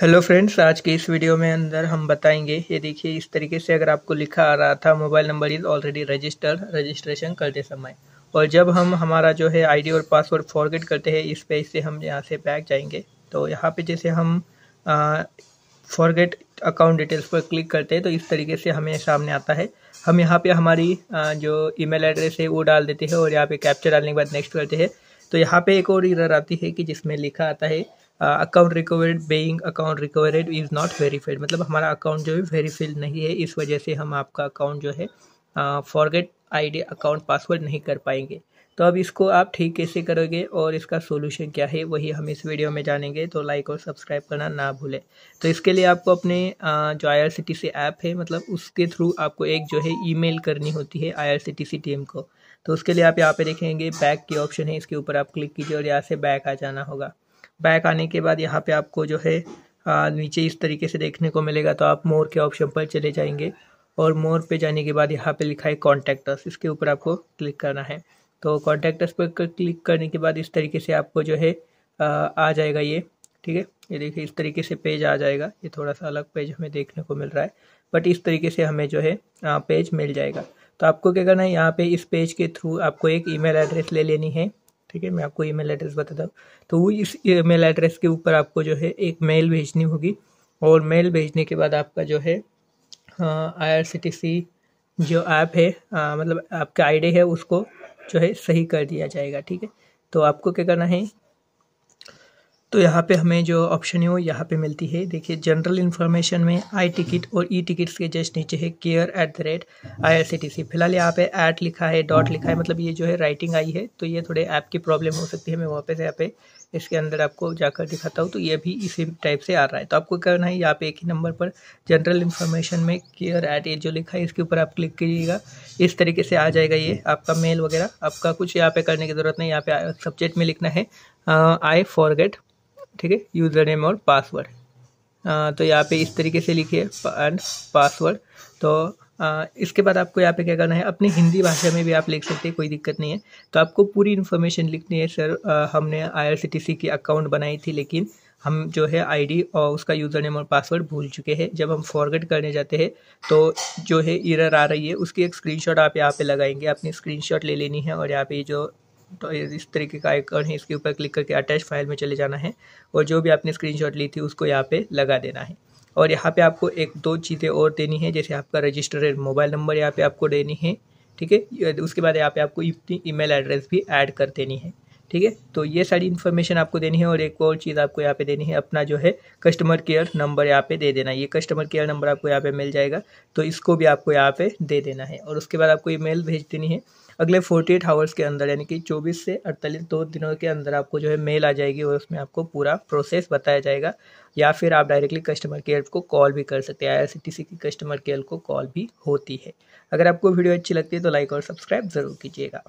hello friends आज के इस वीडियो में अंदर हम बताएंगे ये देखिए इस तरीके से अगर आपको लिखा आ रहा था mobile number is already registered registration करते समय और जब हम हमारा जो है आईडी और पासवर्ड फॉरगेट करते हैं इस पेज से हम यहाँ से बैक जाएंगे तो यहाँ पे जैसे हम फॉरगेट अकाउंट डिटेल्स पर क्लिक करते हैं तो इस तरीके से हमें सामने आता है हम यहाँ पर हमारी आ, जो ई एड्रेस है वो डाल देते हैं और यहाँ पर कैप्चर डालने के बाद नेक्स्ट करते हैं तो यहाँ पर एक और इधर आती है कि जिसमें लिखा आता है account recovered being account recovered is not verified मतलब हमारा अकाउंट जो है वेरीफाइड नहीं है इस वजह से हम आपका अकाउंट जो है फॉरगेट आईडी अकाउंट पासवर्ड नहीं कर पाएंगे तो अब इसको आप ठीक कैसे करोगे और इसका सोल्यूशन क्या है वही हम इस वीडियो में जानेंगे तो लाइक और सब्सक्राइब करना ना भूलें तो इसके लिए आपको अपने जो I R C T C app है मतलब उसके थ्रू आपको एक जो है मेल करनी होती है I R C T C team को तो उसके लिए आप यहाँ पे देखेंगे बैक की ऑप्शन है इसके ऊपर आप क्लिक कीजिए और यहाँ से बैक आ जाना होगा बैक आने के बाद यहाँ पे आपको जो है आ, नीचे इस तरीके से देखने को मिलेगा तो आप मोर के ऑप्शन पर चले जाएंगे और मोर पे जाने के बाद यहाँ पे लिखा है कॉन्टैक्टस इसके ऊपर आपको क्लिक करना है तो कॉन्टैक्टस पर क्लिक करने के बाद इस तरीके से आपको जो है आ, आ जाएगा ये ठीक है ये देखिए इस तरीके से पेज आ जाएगा ये थोड़ा सा अलग पेज हमें देखने को मिल रहा है बट इस तरीके से हमें जो है पेज मिल जाएगा तो आपको क्या करना है यहाँ पे इस पेज के थ्रू आपको एक ईमेल एड्रेस ले लेनी है ठीक है मैं आपको ईमेल एड्रेस बताता हूँ तो वो इस ईमेल एड्रेस के ऊपर आपको जो है एक मेल भेजनी होगी और मेल भेजने के बाद आपका जो है आई आर सी टी सी जो ऐप है आ, हाँ, मतलब आपका आईडी है उसको जो है सही कर दिया जाएगा ठीक है तो आपको क्या करना है तो यहाँ पे हमें जो ऑप्शन है वो यहाँ पे मिलती है देखिए जनरल इन्फॉर्मेशन में आई टिकट और ई e टिकट्स के जस्ट नीचे है care at the rate I R C T C फिलहाल यहाँ पे ऐट लिखा है डॉट लिखा है मतलब ये जो है राइटिंग आई है तो ये थोड़े ऐप की प्रॉब्लम हो सकती है मैं वापस यहाँ पे इसके अंदर आपको जाकर दिखाता हूँ तो ये भी इसी टाइप से आ रहा है तो आपको करना है यहाँ पे एक ही नंबर पर जनरल इन्फॉर्मेशन में केयर एट ए जो लिखा है इसके ऊपर आप क्लिक कीजिएगा इस तरीके से आ जाएगा ये आपका मेल वगैरह आपका कुछ यहाँ पे करने की ज़रूरत नहीं यहाँ पे सब्जेक्ट में लिखना है आई फॉर ठीक है यूज़र नेम और पासवर्ड तो यहाँ पे इस तरीके से लिखिए एंड पासवर्ड तो आ, इसके बाद आपको यहाँ पे क्या करना है अपनी हिंदी भाषा में भी आप लिख सकते हैं कोई दिक्कत नहीं है तो आपको पूरी इन्फॉर्मेशन लिखनी है सर आ, हमने आई की अकाउंट बनाई थी लेकिन हम जो है आईडी और उसका यूज़र नेम और पासवर्ड भूल चुके हैं जब हम फॉरगेट करने जाते हैं तो जो है इरर आ रही है उसकी एक स्क्रीनशॉट आप यहाँ पे लगाएंगे अपनी स्क्रीनशॉट ले लेनी है और यहाँ पे जो तो इस तरीके का आइकन है इसके ऊपर क्लिक करके अटैच फाइल में चले जाना है और जो भी आपने स्क्रीनशॉट ली थी उसको यहाँ पे लगा देना है और यहाँ पे आपको एक दो चीज़ें और देनी है जैसे आपका रजिस्टर्ड मोबाइल नंबर यहाँ पे आपको देनी है ठीक है उसके बाद यहाँ पे आपको अपनी ईमेल एड्रेस भी ऐड कर देनी है ठीक है तो ये सारी इन्फॉर्मेशन आपको देनी है और एक और चीज़ आपको यहाँ पे देनी है अपना जो है कस्टमर केयर नंबर यहाँ पे दे देना है ये कस्टमर केयर नंबर आपको यहाँ पे मिल जाएगा तो इसको भी आपको यहाँ पे दे देना है और उसके बाद आपको ईमेल भेज देनी है अगले फोर्टी एट आवर्स के अंदर यानी कि चौबीस से अड़तालीस दो दिनों के अंदर आपको जो है मेल आ जाएगी और उसमें आपको पूरा प्रोसेस बताया जाएगा या फिर आप डायरेक्टली कस्टमर केयर को कॉल भी कर सकते हैं आईआरसीटीसी की कस्टमर केयर को कॉल भी होती है अगर आपको वीडियो अच्छी लगती है तो लाइक और सब्सक्राइब ज़रूर कीजिएगा